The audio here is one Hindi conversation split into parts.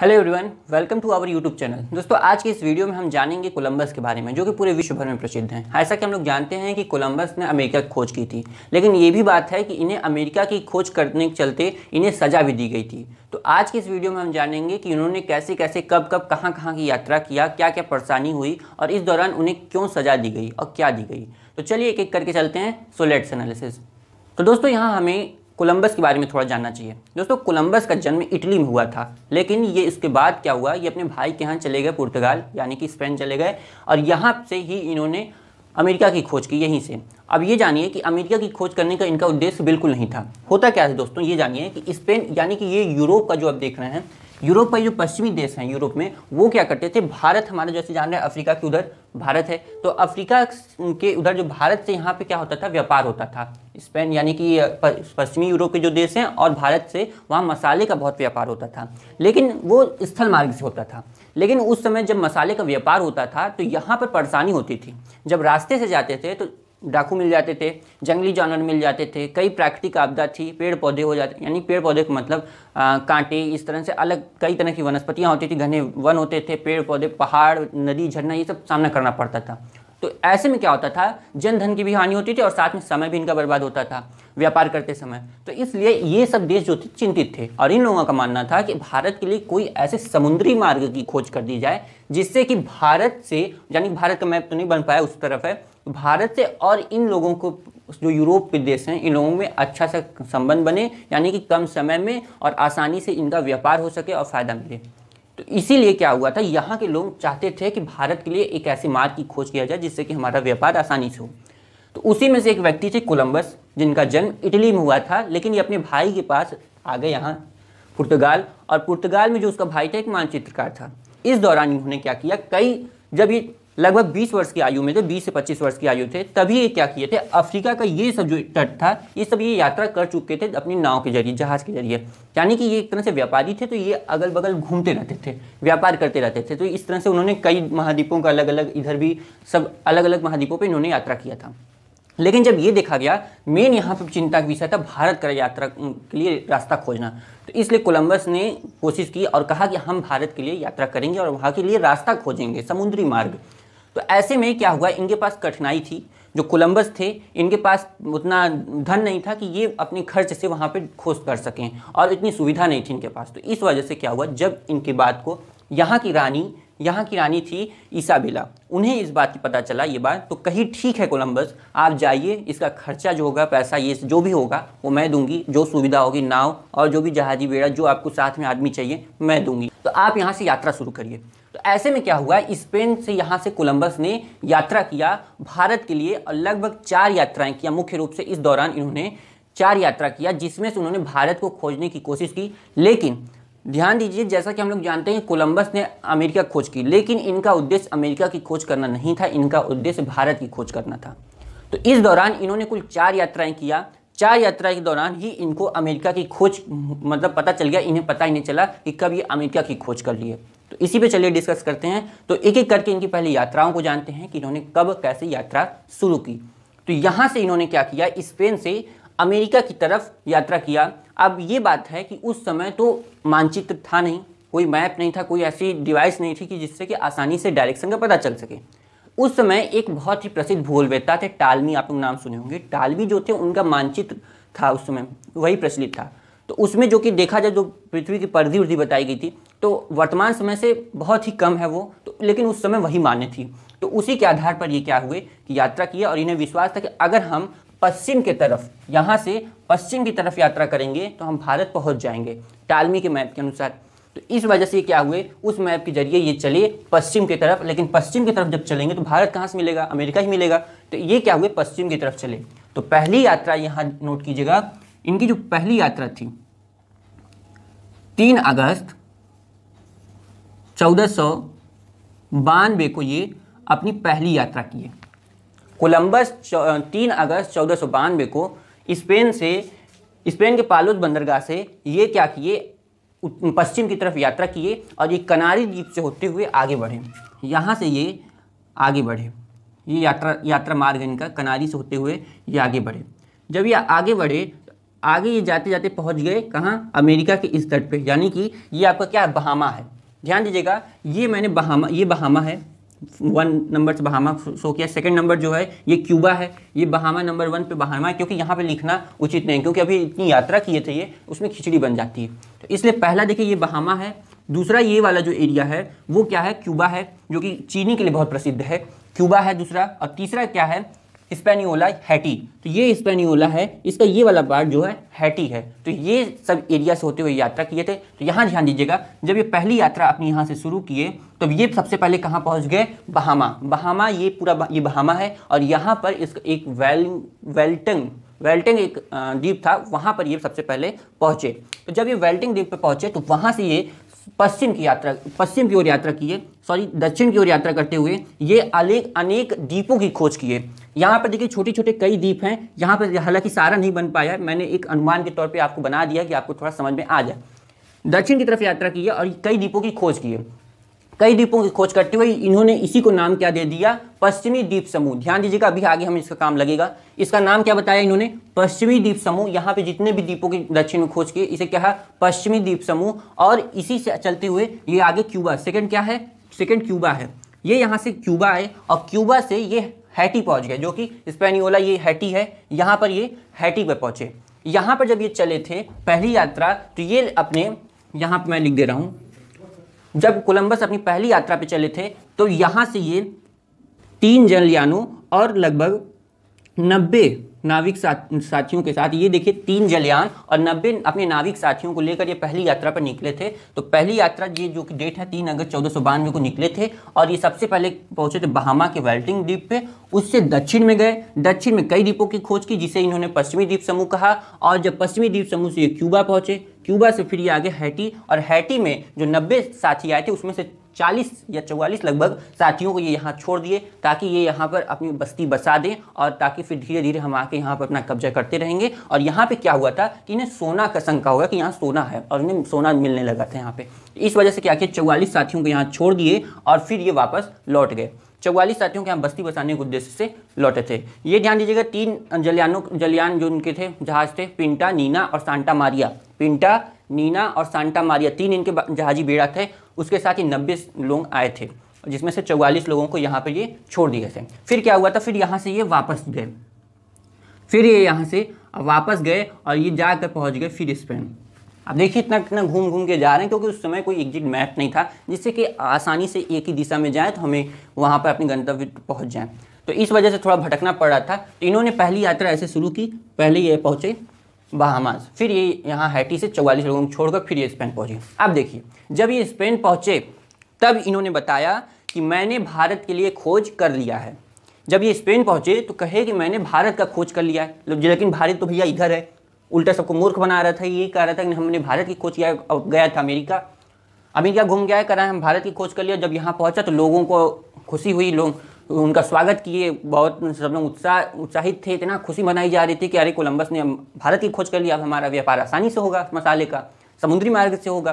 hello everyone welcome to our YouTube channel दोस्तों आज की इस वीडियो में हम जानेंगे कोलंबस के बारे में जो कि पूरे विश्व भर में प्रसिद्ध हैं ऐसा कि हम लोग जानते हैं कि कोलंबस ने अमेरिका की खोज की थी लेकिन ये भी बात है कि इन्हें अमेरिका की खोज करने के चलते इन्हें सज़ा भी दी गई थी तो आज के इस वीडियो में हम जानेंगे कि इन्होंने कैसे कैसे कब कब कहाँ कहाँ की यात्रा किया क्या क्या परेशानी हुई और इस दौरान उन्हें क्यों सज़ा दी गई और क्या दी गई तो चलिए एक एक करके चलते हैं सोलेट्स एनालिसिस तो दोस्तों यहाँ हमें कोलंबस के बारे में थोड़ा जानना चाहिए दोस्तों कोलंबस का जन्म इटली में हुआ था लेकिन ये इसके बाद क्या हुआ ये अपने भाई के यहाँ चले गए पुर्तगाल यानी कि स्पेन चले गए और यहाँ से ही इन्होंने अमेरिका की खोज की यहीं से अब ये जानिए कि अमेरिका की खोज करने का इनका उद्देश्य बिल्कुल नहीं था होता क्या है दोस्तों ये जानिए कि स्पेन यानी कि ये यूरोप का जो आप देख रहे हैं यूरोप का जो पश्चिमी देश हैं यूरोप में वो क्या करते थे भारत हमारे जैसे जान रहे हैं अफ्रीका के उधर भारत है तो अफ्रीका के उधर जो भारत से यहाँ पे क्या होता था व्यापार होता था स्पेन यानी कि पश्चिमी यूरोप के जो देश हैं और भारत से वहाँ मसाले का बहुत व्यापार होता था लेकिन वो स्थल मार्ग से होता था लेकिन उस समय जब मसाले का व्यापार होता था तो यहाँ पर परेशानी होती थी जब रास्ते से जाते थे तो डाकू मिल जाते थे जंगली जानवर मिल जाते थे कई प्राकृतिक आपदा थी पेड़ पौधे हो जाते यानी पेड़ पौधे का मतलब आ, कांटे इस तरह से अलग कई तरह की वनस्पतियाँ होती थी घने वन होते थे पेड़ पौधे पहाड़ नदी झरना ये सब सामना करना पड़ता था तो ऐसे में क्या होता था जनधन की भी हानि होती थी और साथ में समय भी इनका बर्बाद होता था व्यापार करते समय तो इसलिए ये सब देश जो थे चिंतित थे और इन लोगों का मानना था कि भारत के लिए कोई ऐसे समुद्री मार्ग की खोज कर दी जाए जिससे कि भारत से यानी भारत का मैप तो नहीं बन पाया उस तरफ है भारत से और इन लोगों को जो यूरोप के देश हैं इन लोगों में अच्छा सा संबंध बने यानी कि कम समय में और आसानी से इनका व्यापार हो सके और फ़ायदा मिले तो इसीलिए क्या हुआ था यहाँ के लोग चाहते थे कि भारत के लिए एक ऐसे मार्ग की खोज किया जाए जिससे कि हमारा व्यापार आसानी से हो तो उसी में से एक व्यक्ति थे कोलम्बस जिनका जन्म इटली में हुआ था लेकिन ये अपने भाई के पास आ गए यहाँ पुर्तगाल और पुर्तगाल में जो उसका भाई था एक मानचित्रकार था इस दौरान इन्होंने क्या किया कई जब ये लगभग बीस वर्ष की आयु में थे बीस से पच्चीस वर्ष की आयु थे तभी ये क्या किए थे अफ्रीका का ये सब जो तट था ये सब ये यात्रा कर चुके थे अपनी नाव के जरिए जहाज के जरिए यानी कि ये एक तरह से व्यापारी थे तो ये अगल बगल घूमते रहते थे व्यापार करते रहते थे तो इस तरह से उन्होंने कई महाद्वीपों का अलग अलग इधर भी सब अलग अलग महाद्वीपों पर इन्होंने यात्रा किया था लेकिन जब ये देखा गया मेन यहाँ पर चिंता का विषय था भारत का यात्रा के लिए रास्ता खोजना तो इसलिए कोलंबस ने कोशिश की और कहा कि हम भारत के लिए यात्रा करेंगे और वहाँ के लिए रास्ता खोजेंगे समुद्री मार्ग तो ऐसे में क्या हुआ इनके पास कठिनाई थी जो कोलंबस थे इनके पास उतना धन नहीं था कि ये अपने खर्च से वहाँ पे खोज कर सकें और इतनी सुविधा नहीं थी इनके पास तो इस वजह से क्या हुआ जब इनकी बात को यहाँ की रानी यहाँ की रानी थी ईसाबेला उन्हें इस बात की पता चला ये बात तो कहीं ठीक है कोलंबस आप जाइए इसका खर्चा जो होगा पैसा ये जो भी होगा वो मैं दूंगी जो सुविधा होगी नाव और जो भी जहाजी बेड़ा जो आपको साथ में आदमी चाहिए मैं दूंगी तो आप यहाँ से यात्रा शुरू करिए ऐसे में क्या हुआ स्पेन से यहाँ से कोलंबस ने यात्रा किया भारत के लिए और लगभग चार यात्राएं किया मुख्य रूप से इस दौरान इन्होंने चार यात्रा किया जिसमें से उन्होंने भारत को खोजने की कोशिश की लेकिन ध्यान दीजिए जैसा कि हम लोग जानते हैं कोलंबस ने अमेरिका खोज की लेकिन इनका उद्देश्य अमेरिका की खोज करना नहीं था इनका उद्देश्य भारत की खोज करना था तो इस दौरान इन्होंने कुल चार यात्राएं किया चार यात्रा के दौरान ही इनको अमेरिका की खोज मतलब पता चल गया इन्हें पता ही नहीं चला कि कब ये अमेरिका की खोज कर लिए तो इसी पे चलिए डिस्कस करते हैं तो एक एक करके इनकी पहले यात्राओं को जानते हैं कि इन्होंने कब कैसे यात्रा शुरू की तो यहाँ से इन्होंने क्या किया स्पेन से अमेरिका की तरफ यात्रा किया अब ये बात है कि उस समय तो मानचित्र था नहीं कोई मैप नहीं था कोई ऐसी डिवाइस नहीं थी कि जिससे कि आसानी से डायरेक्शन का पता चल सके उस समय एक बहुत ही प्रसिद्ध भूलवेत्ता थे टालमी आप लोग नाम सुने होंगे टालमी जो थे उनका मानचित्र था उस समय वही प्रचलित था तो उसमें जो कि देखा जाए जो पृथ्वी की परिधि उर्धि बताई गई थी तो वर्तमान समय से बहुत ही कम है वो तो लेकिन उस समय वही मान्य थी तो उसी के आधार पर ये क्या हुए कि यात्रा किया और इन्हें विश्वास था कि अगर हम पश्चिम के तरफ यहाँ से पश्चिम की तरफ यात्रा करेंगे तो हम भारत पहुँच जाएंगे टालमी के मैप के अनुसार तो इस वजह से क्या हुए उस मैप के जरिए ये चले पश्चिम की तरफ लेकिन पश्चिम की तरफ जब चलेंगे तो भारत कहाँ से मिलेगा अमेरिका ही मिलेगा तो ये क्या हुए पश्चिम की तरफ चले तो पहली यात्रा यहाँ नोट कीजिएगा इनकी जो पहली यात्रा थी तीन अगस्त चौदह सौ बानवे को ये अपनी पहली यात्रा किए कोलंबस तीन अगस्त चौदह सौ बानवे को स्पेन से स्पेन के पालोद बंदरगाह से ये क्या किए पश्चिम की तरफ यात्रा किए और ये कनारी द्वीप से होते हुए आगे बढ़े यहाँ से ये आगे बढ़े ये यात्रा यात्रा मार्ग इनका कनारी से होते हुए ये आगे बढ़े जब ये आगे बढ़े आगे ये जाते जाते पहुंच गए कहाँ अमेरिका के इस तट पे यानी कि ये आपका क्या है बहामा है ध्यान दीजिएगा ये मैंने बहामा ये बहामा है वन नंबर से बहामा शो किया सेकंड नंबर जो है ये क्यूबा है ये बहामा नंबर वन पे बहामा है क्योंकि यहाँ पे लिखना उचित नहीं क्योंकि अभी इतनी यात्रा किए थे तो ये उसमें खिचड़ी बन जाती है तो इसलिए पहला देखिए ये बहामा है दूसरा ये वाला जो एरिया है वो क्या है क्यूबा है जो कि चीनी के लिए बहुत प्रसिद्ध है क्यूबा है दूसरा और तीसरा क्या है स्पेनियोला हैटी तो ये स्पेनियोला है इसका ये वाला पार्ट जो है हैटी है तो ये सब एरिया से होते हुए यात्रा किए थे तो यहाँ ध्यान दीजिएगा जब ये पहली यात्रा अपनी यहाँ से शुरू किए तो ये सबसे पहले कहाँ पहुँच गए बहामा बहामा ये पूरा ये बहामा है और यहाँ पर इस एक वेल वेल्टंग वेल्टिंग एक द्वीप था वहाँ पर ये सबसे पहले पहुँचे तो जब ये वेल्टिंग द्वीप पर पहुँचे तो वहाँ से ये पश्चिम की यात्रा पश्चिम की ओर यात्रा किए सॉरी दक्षिण की ओर यात्रा करते हुए ये अनेक अनेक द्वीपों की खोज किए यहाँ पर देखिए छोटे छोटे कई द्वीप हैं यहाँ पर हालांकि सारा नहीं बन पाया मैंने एक अनुमान के तौर पे आपको बना दिया कि आपको थोड़ा समझ में आ जाए दक्षिण की तरफ यात्रा की है और कई द्वीपों की खोज की है कई द्वीपों की खोज करते हुए इन्होंने इसी को नाम क्या दे दिया पश्चिमी द्वीप समूह ध्यान दीजिएगा अभी आगे हमें इसका काम लगेगा इसका नाम क्या बताया इन्होंने पश्चिमी द्वीप समूह यहाँ पे जितने भी द्वीपों के दक्षिण में खोज किए इसे क्या है पश्चिमी द्वीप समूह और इसी से चलते हुए ये आगे क्यूबा सेकेंड क्या है सेकेंड क्यूबा है ये यहाँ से क्यूबा है और क्यूबा से ये हैटी पहुँच गए जो कि स्पेनियोला ये हैटी है यहाँ पर ये हैटी पर पहुँचे यहाँ पर जब ये चले थे पहली यात्रा तो ये अपने यहाँ पर मैं लिख दे रहा हूँ जब कोलंबस अपनी पहली यात्रा पे चले थे तो यहाँ से ये तीन जलयानों और लगभग नब्बे नाविक साथियों के साथ ये देखिए तीन जलयान और नब्बे अपने नाविक साथियों को लेकर ये पहली यात्रा पर निकले थे तो पहली यात्रा ये जो कि डेट है तीन अगस्त चौदह सौ बानवे को निकले थे और ये सबसे पहले पहुंचे थे बहामा के वेल्टिंग द्वीप पे उससे दक्षिण में गए दक्षिण में कई द्वीपों की खोज की जिसे इन्होंने पश्चिमी द्वीप समूह कहा और जब पश्चिमी द्वीप समूह से ये क्यूबा पहुंचे क्यूबा से फिर ये आगे हैटी और हैटी में जो नब्बे साथी आए थे उसमें से चालीस या चौवालीस लगभग साथियों को ये यहाँ छोड़ दिए ताकि ये यहाँ पर अपनी बस्ती बसा दें और ताकि फिर धीरे धीरे हम आके यहाँ पर अपना कब्जा करते रहेंगे और यहाँ पे क्या हुआ था कि इन्हें सोना का शंका होगा कि यहाँ सोना है और इन्हें सोना मिलने लगा था यहाँ पे इस वजह से क्या किया चौवालीस साथियों को यहाँ छोड़ दिए और फिर ये वापस लौट गए चौवालीस साथियों के यहाँ बस्ती बसाने के उद्देश्य से लौटे थे ये ध्यान दीजिएगा तीन जलियानों जलियान जो उनके थे जहाज थे पिंटा नीना और सांटा मारिया पिंटा नीना और सांटा मारिया तीन इनके जहाजी बेड़ा थे उसके साथ ही नब्बे लोग आए थे जिसमें से चौवालीस लोगों को यहाँ पर ये छोड़ दिए थे फिर क्या हुआ था फिर यहाँ से ये वापस गए फिर ये यहाँ से वापस गए और ये जाकर पहुँच गए फिर स्पेन अब देखिए इतना इतना घूम घूम के जा रहे हैं क्योंकि उस समय कोई एग्जिट मैप नहीं था जिससे कि आसानी से एक ही दिशा में जाएँ तो हमें वहाँ पर अपने गंतव्य पहुँच जाएँ तो इस वजह से थोड़ा भटकना पड़ रहा था तो इन्होंने पहली यात्रा ऐसे शुरू की पहले ये पहुँचे बहामास फिर ये यहाँ हैटी से चौवालीस लोगों को छोड़कर फिर ये स्पेन पहुँचे अब देखिए जब ये स्पेन पहुँचे तब इन्होंने बताया कि मैंने भारत के लिए खोज कर लिया है जब ये स्पेन पहुँचे तो कहे कि मैंने भारत का खोज कर लिया है मतलब, लेकिन भारत तो भैया इधर है उल्टा सबको मूर्ख बना रहा था ये कह रहा था कि हमने भारत की खोज किया गया था अमेरिका अमेरिका घूम गया है हम भारत की खोज कर लिया जब यहाँ पहुँचा तो लोगों को खुशी हुई लोग उनका स्वागत किए बहुत सब लोग उत्साह उत्साहित थे इतना खुशी मनाई जा रही थी कि अरे कोलंबस ने भारत की खोज कर लिया अब हमारा व्यापार आसानी से होगा मसाले का समुद्री मार्ग से होगा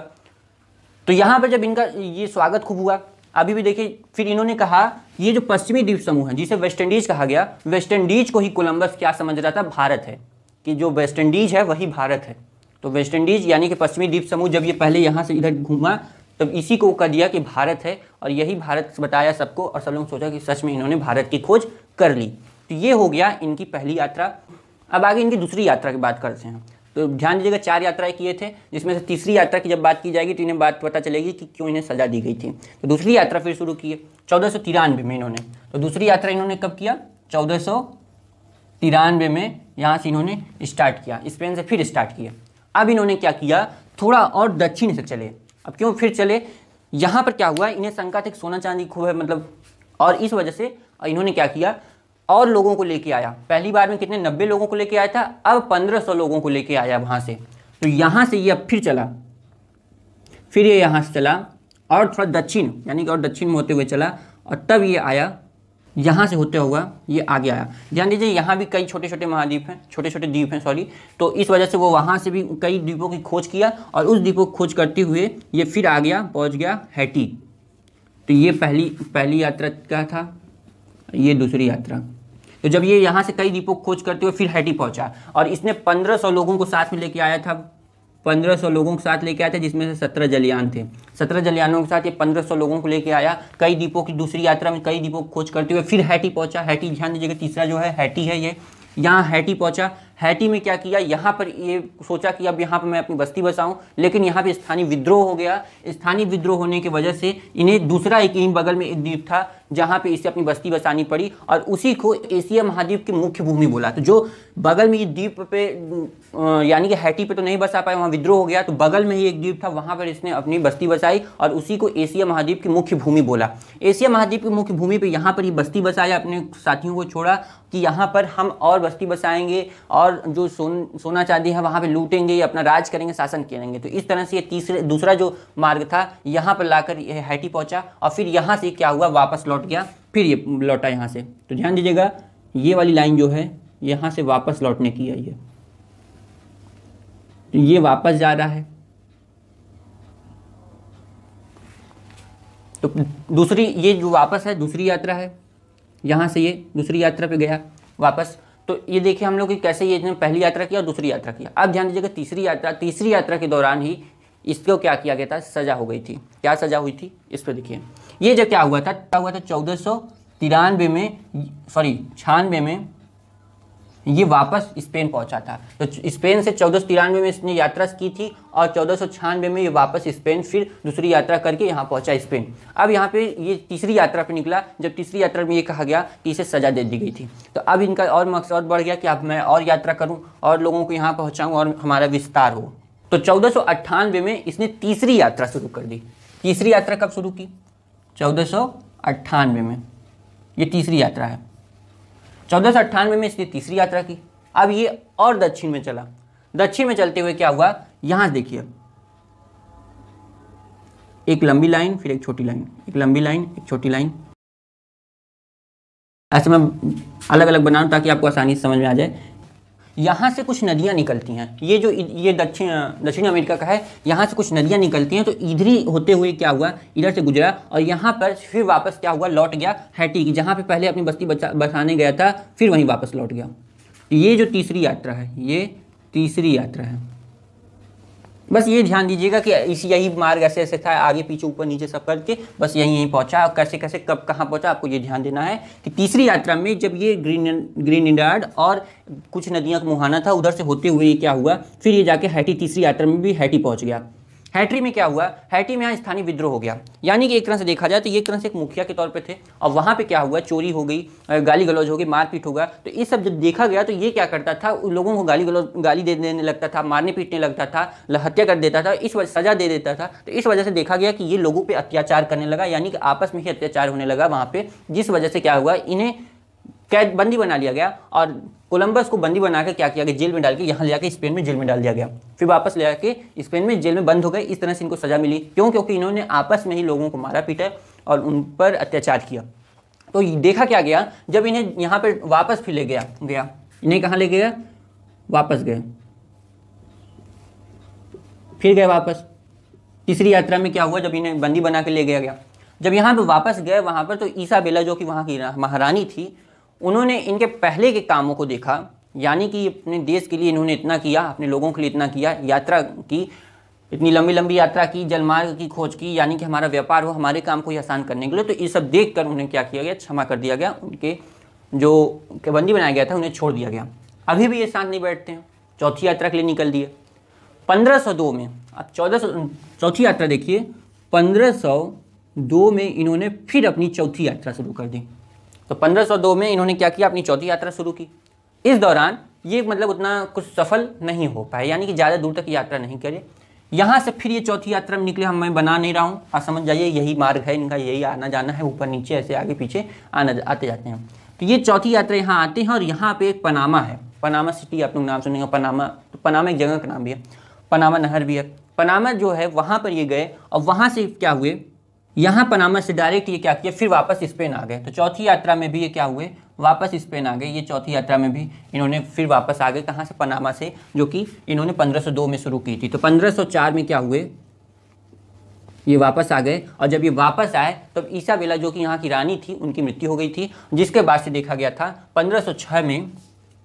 तो यहाँ पर जब इनका ये स्वागत खूब हुआ अभी भी देखिए फिर इन्होंने कहा ये जो पश्चिमी द्वीप समूह है जिसे वेस्ट इंडीज कहा गया वेस्ट इंडीज को ही कोलंबस क्या समझ रहा था भारत है कि जो वेस्ट इंडीज़ है वही भारत है तो वेस्ट इंडीज़ यानी कि पश्चिमी द्वीप समूह जब ये पहले यहाँ से इधर घूमा तब इसी को कह दिया कि भारत है और यही भारत बताया सबको और सब लोग सोचा कि सच में इन्होंने भारत की खोज कर ली तो ये हो गया इनकी पहली यात्रा अब आगे इनकी दूसरी यात्रा की बात करते हैं तो ध्यान दीजिएगा चार यात्राएं किए थे जिसमें से तीसरी यात्रा की जब बात की जाएगी तो इन्हें बात पता चलेगी कि क्यों इन्हें सजा दी गई थी तो दूसरी यात्रा फिर शुरू की है चौदह में इन्होंने तो दूसरी यात्रा इन्होंने कब किया चौदह तिरानवे में यहाँ से इन्होंने स्टार्ट किया स्पेन से फिर स्टार्ट किया अब इन्होंने क्या किया थोड़ा और दक्षिण से चले अब क्यों फिर चले यहाँ पर क्या हुआ इन्हें शंका थे सोना चांदी खूब है मतलब और इस वजह से इन्होंने क्या किया और लोगों को लेके आया पहली बार में कितने नब्बे लोगों को लेके आया था अब पंद्रह सौ लोगों को लेके आया वहाँ से तो यहाँ से ये अब फिर चला फिर ये यहाँ से चला और थोड़ा दक्षिण यानी कि और दक्षिण में होते हुए चला और तब ये आया यहाँ से होते हुआ ये आगे आया ध्यान दीजिए यहाँ भी कई छोटे छोटे महाद्वीप हैं छोटे छोटे द्वीप हैं सॉरी तो इस वजह से वो वहाँ से भी कई द्वीपों की खोज किया और उस द्वीपों की खोज करते हुए ये फिर आ गया पहुँच गया हैटी तो ये पहली पहली यात्रा क्या था ये दूसरी यात्रा तो जब ये यहाँ से कई द्वीपों की खोज करते हुए फिर हैटी पहुँचा और इसने पंद्रह सौ लोगों को साथ में लेके आया था पंद्रह सौ लोगों के साथ लेके आया था जिसमें से सत्रह जलियान थे सत्रह जलियानों के साथ ये पंद्रह सौ लोगों को लेके आया कई दीपों की दूसरी यात्रा में कई दीपों को खोज करते हुए फिर हैटी पहुंचा हैटी ध्यान दीजिएगा तीसरा जो है हैटी है ये यहाँ हैटी पहुंचा हैटी में क्या किया यहाँ पर ये सोचा कि अब यहाँ पर मैं अपनी बस्ती बसाऊँ लेकिन यहाँ पे स्थानीय विद्रोह हो गया स्थानीय विद्रोह होने की वजह से इन्हें दूसरा एक ही बगल में एक द्वीप था जहाँ पे इसे अपनी बस्ती बसानी पड़ी और उसी को एशिया महाद्वीप की मुख्य भूमि बोला तो जो बगल में ये द्वीप पे यानी कि हैटी पे तो नहीं बसा पाए वहाँ विद्रोह हो गया तो बगल में ही एक द्वीप था वहाँ पर इसने अपनी बस्ती बसाई और उसी को एशिया महाद्वीप की मुख्य भूमि बोला एशिया महाद्वीप की मुख्य भूमि पर यहाँ पर ही बस्ती बसाया अपने साथियों को छोड़ा कि यहाँ पर हम और बस्ती बसाएंगे और और जो सोन सोना चांदी है वहाँ पे लूटेंगे अपना राज करेंगे शासन करेंगे तो इस तरह से ये तीसरे दूसरा जो मार्ग था यहाँ पर लाकर ये हैटी पहुँचा और फिर यहाँ से क्या हुआ वापस लौट गया फिर ये लौटा यहाँ से तो ध्यान दीजिएगा ये वाली लाइन जो है यहाँ से वापस लौटने की है ये तो ये वापस जा रहा है तो दूसरी ये जो वापस है दूसरी यात्रा है यहाँ से ये दूसरी यात्रा पे गया वापस तो ये देखिए हम लोग कि कैसे ये इसने पहली यात्रा किया और दूसरी यात्रा किया अब ध्यान दीजिएगा तीसरी यात्रा तीसरी यात्रा के दौरान ही इसको क्या किया गया था सजा हो गई थी क्या सजा हुई थी इस पर देखिए ये जो क्या हुआ था क्या हुआ था चौदह में सॉरी छियानवे में ये वापस स्पेन पहुंचा था तो स्पेन से चौदह तिरानवे में इसने यात्रा की थी और चौदह में ये वापस स्पेन फिर दूसरी यात्रा करके यहाँ पहुंचा स्पेन अब यहाँ पे ये तीसरी यात्रा पे निकला जब तीसरी यात्रा में ये कहा गया कि इसे सजा दे दी गई थी तो अब इनका और मकसद और बढ़ गया कि अब मैं और यात्रा करूँ और लोगों को यहाँ पहुँचाऊँ और हमारा विस्तार हो तो चौदह में इसने तीसरी यात्रा शुरू कर दी तीसरी यात्रा कब शुरू की चौदह में ये तीसरी यात्रा है चौदह सौ अट्ठानवे में इसने तीसरी यात्रा की अब ये और दक्षिण में चला दक्षिण में चलते हुए क्या हुआ यहां देखिए एक लंबी लाइन फिर एक छोटी लाइन एक लंबी लाइन एक छोटी लाइन ऐसे में अलग अलग बना ताकि आपको आसानी से समझ में आ जाए यहाँ से कुछ नदियाँ निकलती हैं ये जो ये दक्षिण दक्षिण अमेरिका का है यहाँ से कुछ नदियाँ निकलती हैं तो इधरी होते हुए क्या हुआ इधर से गुजरा और यहाँ पर फिर वापस क्या हुआ लौट गया हैटी की जहाँ पर पहले अपनी बस्ती बसाने गया था फिर वहीं वापस लौट गया ये जो तीसरी यात्रा है ये तीसरी यात्रा है बस ये ध्यान दीजिएगा कि इस यही मार्ग ऐसे ऐसे था आगे पीछे ऊपर नीचे सब करके बस यहीं यहीं पहुंचा और कैसे कैसे कब कहाँ पहुंचा आपको ये ध्यान देना है कि तीसरी यात्रा में जब ये ग्रीन ग्रीन इंडार्ड और कुछ नदियाँ का मुहाना था उधर से होते हुए ये क्या हुआ फिर ये जाके हैटी तीसरी यात्रा में भी हैटी पहुँच गया हैट्री में क्या हुआ हैट्री में यहाँ स्थानीय विद्रोह हो गया यानी कि एक तरह से देखा जाए तो ये एक तरह से एक मुखिया के तौर पे थे और वहाँ पे क्या हुआ चोरी हो गई गाली गलौज हो गई मारपीट होगा तो ये सब जब देखा गया तो ये क्या करता था उन लोगों को गाली गलौज गाली दे देने लगता था मारने पीटने लगता था हत्या कर देता था इस वजह सजा दे देता था तो इस वजह से देखा गया कि ये लोगों पर अत्याचार करने लगा यानी कि आपस में ही अत्याचार होने लगा वहाँ पर जिस वजह से क्या हुआ इन्हें कैद बंदी बना लिया गया और कोलंबस को बंदी बनाकर क्या किया गया जेल में डाल के यहाँ ले जाकर स्पेन में जेल में डाल दिया गया फिर वापस ले जाकर स्पेन में जेल में बंद हो गए इस तरह से इनको सजा मिली क्यों क्योंकि इन्होंने आपस में ही लोगों को मारा पीटा और उन पर अत्याचार किया तो देखा क्या गया जब इन्हें यहाँ पर वापस फिर ले गया गया इन्हें कहाँ ले गया वापस गए फिर गए वापस तीसरी यात्रा में क्या हुआ जब इन्हें बंदी बना के ले गया गया जब यहाँ पर वापस गए वहाँ पर तो ईसा बेला जो कि वहाँ की महारानी थी उन्होंने इनके पहले के कामों को देखा यानी कि अपने देश के लिए इन्होंने इतना किया अपने लोगों के लिए इतना किया यात्रा की इतनी लंबी लंबी यात्रा की जलमार्ग की खोज की यानी कि हमारा व्यापार हो हमारे काम को आसान करने के लिए तो ये सब देख कर उन्हें क्या किया गया क्षमा कर दिया गया उनके जो बंदी बनाया गया था उन्हें छोड़ दिया गया अभी भी ये शांत नहीं बैठते हैं चौथी यात्रा के लिए निकल दिए 1502 में अब चौदह चौथी यात्रा देखिए 1502 में इन्होंने फिर अपनी चौथी यात्रा शुरू कर दी तो 1502 में इन्होंने क्या किया अपनी चौथी यात्रा शुरू की इस दौरान ये मतलब उतना कुछ सफल नहीं हो पाए यानी कि ज़्यादा दूर तक यात्रा नहीं करे यहाँ से फिर ये चौथी यात्रा में निकले हम मैं बना नहीं रहा हूँ आप समझ जाइए यही मार्ग है इनका यही आना जाना है ऊपर नीचे ऐसे आगे पीछे आना आते जाते हैं तो ये चौथी यात्रा यहाँ आते हैं और यहाँ पे एक पनामा है पनामा सिटी आप लोग नाम सुनेंगे पनामा तो पनामा एक जगह का नाम भी है पनामा नहर भी है पनामा जो है वहाँ पर ये गए और वहाँ से क्या हुए यहाँ पनामा से डायरेक्ट ये क्या किया फिर वापस स्पेन आ गए तो चौथी यात्रा में भी ये क्या हुए वापस स्पेन आ गए ये चौथी यात्रा में भी इन्होंने फिर वापस आ गए कहाँ से पनामा से जो कि इन्होंने 1502 में शुरू की थी तो 1504 में क्या हुए ये वापस आ गए और जब ये वापस आए तब तो ईसा बेला जो कि यहाँ की रानी थी उनकी मृत्यु हो गई थी जिसके बाद से देखा गया था पंद्रह में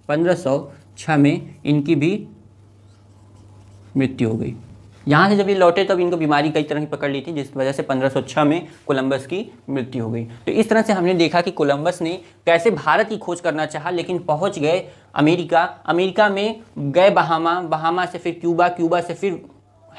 पंद्रह में इनकी भी मृत्यु हो गई यहाँ से जब ये लौटे तब इनको बीमारी कई तरह की पकड़ ली थी जिस वजह से 1506 में कोलंबस की मृत्यु हो गई तो इस तरह से हमने देखा कि कोलंबस ने कैसे भारत की खोज करना चाहा लेकिन पहुँच गए अमेरिका अमेरिका में गए बहामा बहामा से फिर क्यूबा क्यूबा से फिर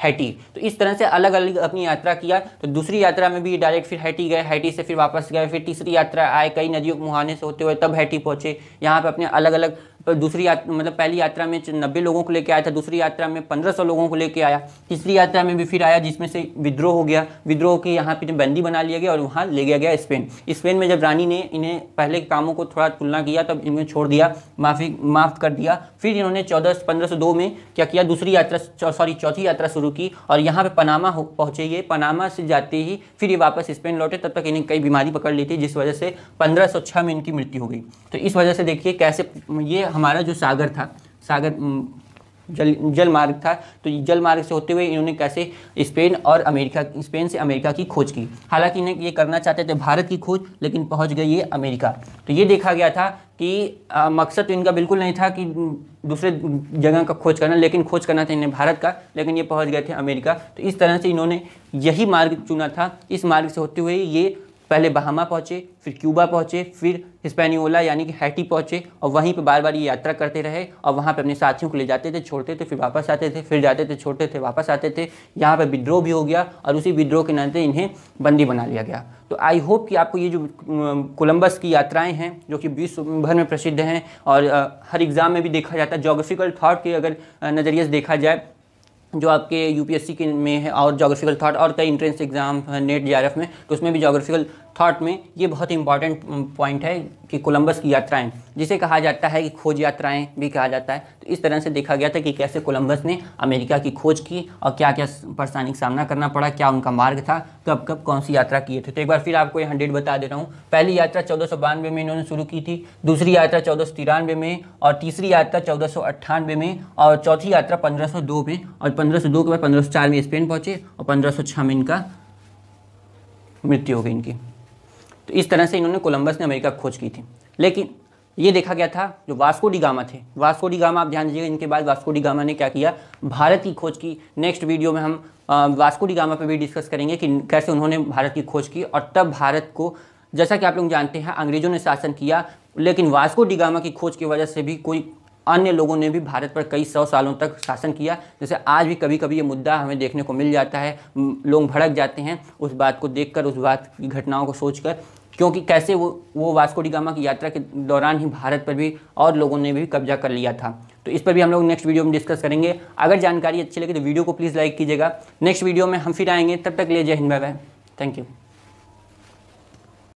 हैटी तो इस तरह से अलग अलग अपनी यात्रा किया तो दूसरी यात्रा में भी डायरेक्ट फिर हैटी गए हैटी से फिर वापस गए फिर तीसरी यात्रा आए कई नदियों के मुहाने से होते हुए तब हैटी पहुँचे यहाँ पर अपने अलग अलग दूसरी यात्रा मतलब पहली यात्रा में नब्बे लोगों को लेकर आया था दूसरी यात्रा में पंद्रह सौ लोगों को लेकर आया तीसरी यात्रा में भी फिर आया जिसमें से विद्रोह हो गया विद्रोह के यहाँ पर बंदी बना लिया गया और वहाँ ले गया गया स्पेन स्पेन में जब रानी ने इन्हें पहले के कामों को थोड़ा तुलना किया तब इन्हें छोड़ दिया माफी माफ़ कर दिया फिर इन्होंने चौदह पंद्रह सौ दो में क्या किया दूसरी यात्रा सॉरी चौथी यात्रा शुरू की और यहाँ पर पनामा पहुँचे ये पनामा से जाते ही फिर ये वापस स्पेन लौटे तब तक इन्हें कई बीमारी पकड़ ली थी जिस वजह से पंद्रह में इनकी मृत्यु हो गई तो इस वजह से देखिए कैसे ये हमारा जो सागर था सागर जल जल मार्ग था तो जल मार्ग से होते हुए इन्होंने कैसे स्पेन और अमेरिका स्पेन से अमेरिका की खोज की हालांकि इन्हें ये करना चाहते थे भारत की खोज लेकिन पहुंच गए ये अमेरिका तो ये देखा गया था कि आ, मकसद तो इनका बिल्कुल नहीं था कि दूसरे जगह का खोज करना लेकिन खोज करना था इन्हें भारत का लेकिन ये पहुँच गए थे अमेरिका तो इस तरह से इन्होंने यही मार्ग चुना था इस मार्ग से होते हुए ये पहले बहामा पहुँचे फिर क्यूबा पहुँचे फिर हिस्पैनियोला यानी कि हैटी पहुँचे और वहीं पर बार बार ये यात्रा करते रहे और वहाँ पर अपने साथियों को ले जाते थे छोड़ते थे फिर वापस आते थे फिर जाते थे छोड़ते थे वापस आते थे यहाँ पर विद्रोह भी हो गया और उसी विद्रोह के नाते इन्हें बंदी बना लिया गया तो आई होप कि आपको ये जो कोलंबस की यात्राएं हैं जो कि विश्व भर में प्रसिद्ध हैं और हर एग्ज़ाम में भी देखा जाता है जोग्राफिकल थाट के अगर नज़रिए से देखा जाए जो आपके यूपीएससी के में है और जोग्राफिकल थाट और कई इंट्रेंस एग्जाम नेट जे में तो उसमें भी जोग्राफिकल थॉट में ये बहुत इंपॉर्टेंट पॉइंट mm, है कि कोलंबस की यात्राएं जिसे कहा जाता है कि खोज यात्राएं भी कहा जाता है तो इस तरह से देखा गया था कि कैसे कोलंबस ने अमेरिका की खोज की और क्या क्या परेशानी का सामना करना पड़ा क्या उनका मार्ग था कब कब कौन सी यात्रा किए थे तो एक बार फिर आपको यहाँ डेट बता दे रहा हूँ पहली यात्रा चौदह में इन्होंने शुरू की थी दूसरी यात्रा चौदह में और तीसरी यात्रा चौदह में और चौथी यात्रा पंद्रह में और पंद्रह के बाद पंद्रह में स्पेन पहुँचे और पंद्रह में इनका मृत्यु हो गई इनकी तो इस तरह से इन्होंने कोलंबस ने अमेरिका खोज की थी लेकिन ये देखा गया था जो वास्को डी गामा थे वास्को डी गामा आप ध्यान दीजिएगा इनके बाद वास्को डी गामा ने क्या किया भारत की खोज की नेक्स्ट वीडियो में हम वास्को डी गामा पर भी डिस्कस करेंगे कि कैसे उन्होंने भारत की खोज की और तब भारत को जैसा कि आप लोग जानते हैं अंग्रेजों ने शासन किया लेकिन वास्को डी गामा की खोज की वजह से भी कोई अन्य लोगों ने भी भारत पर कई सौ सालों तक शासन किया जैसे आज भी कभी कभी ये मुद्दा हमें देखने को मिल जाता है लोग भड़क जाते हैं उस बात को देखकर उस बात की घटनाओं को सोचकर क्योंकि कैसे वो वो वास्को डिगामा की यात्रा के दौरान ही भारत पर भी और लोगों ने भी कब्जा कर लिया था तो इस पर भी हम लोग नेक्स्ट वीडियो में डिस्कस करेंगे अगर जानकारी अच्छी लगे तो वीडियो को प्लीज़ लाइक कीजिएगा नेक्स्ट वीडियो में हम फिर आएंगे तब तक ले जय हिंद बाय बाय थैंक यू